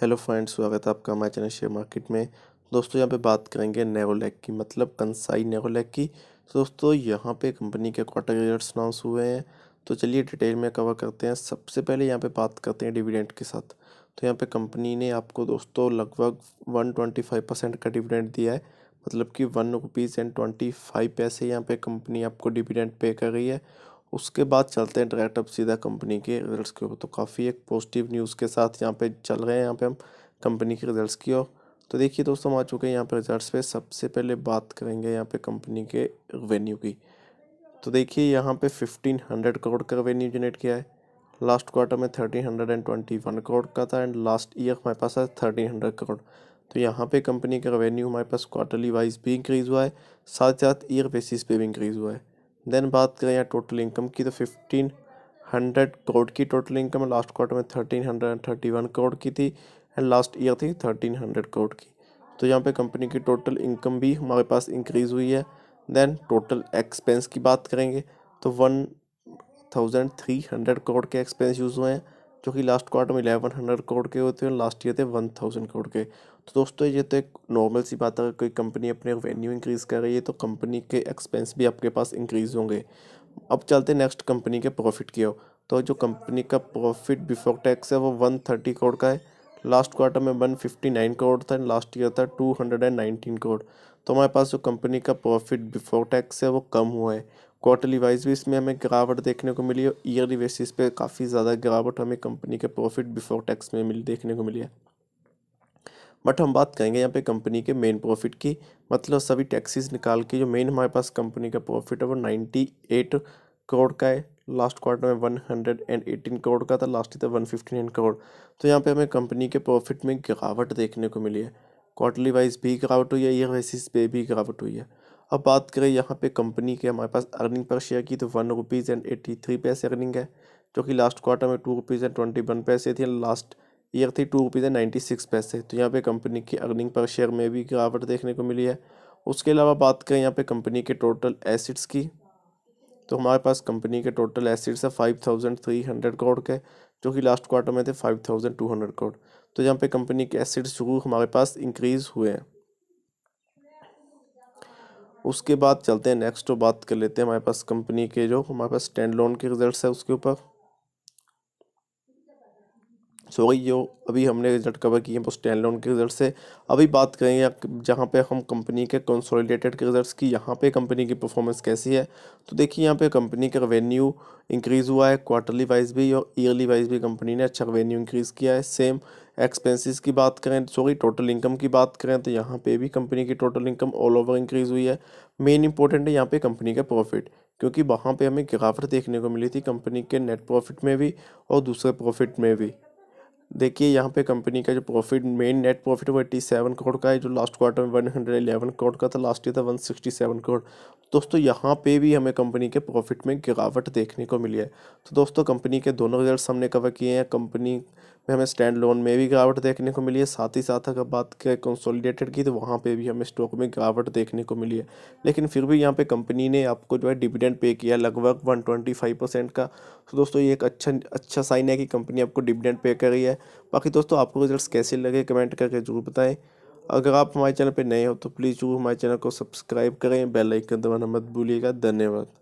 hello friends स्वागत है आपका हमारे चैनल शेयर मार्केट में दोस्तों यहाँ पे बात करेंगे नेगोलैक की मतलब कंसाई नेगोलैक की तो दोस्तों यहाँ पे कंपनी के क्वार्टर रिजल्ट्स अनाउंस हुए हैं तो चलिए डिटेल में कवर करते हैं सबसे पहले यहाँ पे बात करते हैं डिविडेंड के साथ तो यहाँ पे कंपनी ने आपको दोस्तों लगभग वन ट्वेंटी फाइव परसेंट का डिविडेंट दिया है मतलब कि one rupees and twenty five पैसे यहाँ पे कंपनी आपको डिविडेंट पे कर रही है उसके बाद चलते हैं डायरेक्ट अब सीधा कंपनी के रिजल्ट्स की ओर तो काफ़ी एक पॉजिटिव न्यूज़ के साथ यहाँ पे चल रहे हैं यहाँ पे हम कंपनी के रिजल्ट्स की ओर तो देखिए दोस्तों हम आ चुके हैं यहाँ पे रिजल्ट्स पे सबसे पहले बात करेंगे यहाँ पे कंपनी के रेवेन्यू की तो देखिए यहाँ पे फिफ्टीन हंड्रेड करोड़ का रेवेन्यू जनरेट किया है लास्ट क्वार्टर में thirteen hundred and twenty one crore का था एंड लास्ट ईयर हमारे पास है थर्टीन हंड्रेड करोड़ तो यहाँ पे कंपनी का रेवेन्यू हमारे पास क्वार्टरली वाइज भी इंक्रीज़ हुआ है साथ साथ ईयर बेसिस पे भी इंक्रीज़ हुआ है देन बात करें यहाँ टोटल इनकम की तो फिफ्टीन हंड्रेड करोड़ की टोटल इनकम लास्ट क्वार्टर में thirteen hundred and thirty one crore की थी एंड लास्ट ईयर थी थर्टीन हंड्रेड करोड़ की तो यहाँ पे कंपनी की टोटल इनकम भी हमारे पास इंक्रीज़ हुई है देन टोटल एक्सपेंस की बात करेंगे तो one thousand three hundred crore के एक्सपेंस यूज़ हुए हैं जो कि लास्ट क्वार्टर में इलेवन हंड्रेड करोड़ के होते हैं लास्ट ईयर थे वन थाउजेंड करोड़ के तो दोस्तों ये तो एक नॉर्मल सी बात है कोई कंपनी अपने रेवेन्यू इंक्रीज़ कर रही है तो कंपनी के एक्सपेंस भी आपके पास इंक्रीज़ होंगे अब चलते नेक्स्ट कंपनी के प्रॉफिट की ओर तो जो कंपनी का प्रॉफिट बिफोर टैक्स है वो वन थर्टी करोड़ का है लास्ट क्वार्टर में वन फिफ्टी नाइन करोड़ था लास्ट ईयर था two hundred and nineteen crore तो हमारे पास जो कंपनी का प्रॉफिट बिफोर टैक्स है वो कम हुआ है क्वार्टरली वाइज भी इसमें हमें गिरावट देखने को मिली और ईयरली बेसिस पे काफ़ी ज़्यादा गिरावट हमें कंपनी के प्रॉफिट बिफोर टैक्स में मिल देखने को मिली है बट हम बात करेंगे यहाँ पे कंपनी के मेन प्रॉफिट की मतलब सभी टैक्सेस निकाल के जो मेन हमारे पास कंपनी का प्रॉफिट है वो नाइन्टी एट करोड़ का है लास्ट क्वार्टर में one hundred and eighteen crore का था last year one fifty nine crore तो यहाँ पे हमें कंपनी के प्रॉफिट में गिरावट देखने को मिली है क्वार्टरली वाइज भी गिरावट हुई है ईयर बेसिस पे भी गिरावट हुई है अब बात करें यहाँ पे कंपनी के हमारे पास अर्निंग पर शेयर की तो one rupees and eighty three पैसे अर्निंग है जो कि लास्ट क्वार्टर में two rupees and twenty one पैसे थी लास्ट ईयर थी two rupees and ninety six पैसे तो यहाँ पे कंपनी की अर्निंग पर शेयर में भी गिरावट देखने को मिली है उसके अलावा बात करें यहाँ पे कंपनी के टोटल एसिड्स की तो हमारे पास कंपनी के टोटल एसिड्स है five thousand three hundred crore के जो कि लास्ट क्वार्टर में थे five thousand two hundred crore तो यहाँ पे कंपनी के एसिड्स शुरू हमारे पास इंक्रीज़ हुए हैं उसके बाद चलते हैं नेक्स्ट तो बात कर लेते हैं हमारे पास कंपनी के जो हमारे पास स्टैंड लोन के रिजल्ट है उसके ऊपर सो गई जो अभी हमने रिजल्ट कवर किए हैं वो स्टैंड लोन के रिजल्ट से अभी बात करेंगे जहाँ पे हम कंपनी के कंसोलिडेटेड के रिजल्ट्स की यहाँ पे कंपनी की परफॉर्मेंस कैसी है तो देखिए यहाँ पे कंपनी का रेवेन्यू इंक्रीज़ हुआ है क्वार्टरली वाइज भी और ईयरली वाइज भी कंपनी ने अच्छा रेवेन्यू इंक्रीज़ किया है सेम एक्सपेंसेस की बात करें सॉरी टोटल इनकम की बात करें तो यहाँ पे भी कंपनी की total income all over increase हुई है मेन इंपॉर्टेंट है यहाँ पे कंपनी का प्रॉफिट क्योंकि वहाँ पे हमें गिरावट देखने को मिली थी कंपनी के नेट प्रॉफिट में भी और दूसरे प्रॉफिट में भी देखिए यहाँ पे कंपनी का जो प्रॉफिट मेन नेट प्रॉफिट वो एट्टी सेवन करोड़ का है जो लास्ट क्वार्टर में वन हंड्रेड एलेवन करोड़ का था लास्ट ईयर था वन सिक्सटी सेवन करोड़ दोस्तों यहाँ पे भी हमें कंपनी के प्रॉफिट में गिरावट देखने को मिली है तो दोस्तों कंपनी के दोनों रिजल्ट हमने कवर किए हैं कंपनी में हमें स्टैंड लोन में भी गिरावट देखने को मिली है साथ ही साथ अगर बात करें कंसोलिडेटेड की तो वहाँ पे भी हमें स्टॉक में गिरावट देखने को मिली है लेकिन फिर भी यहाँ पे कंपनी ने आपको जो है डिविडेंड पे किया लगभग वन ट्वेंटी फाइव परसेंट का तो दोस्तों ये एक अच्छा अच्छा साइन है कि कंपनी आपको डिविडेंड पे कर रही है बाकी दोस्तों आपको रिजल्ट कैसे लगे कमेंट करके जरूर बताएँ अगर आप हमारे चैनल पर नए हो तो प्लीज़ जरूर हमारे चैनल को सब्सक्राइब करें बेल आइकन दबाना मत भूलिएगा धन्यवाद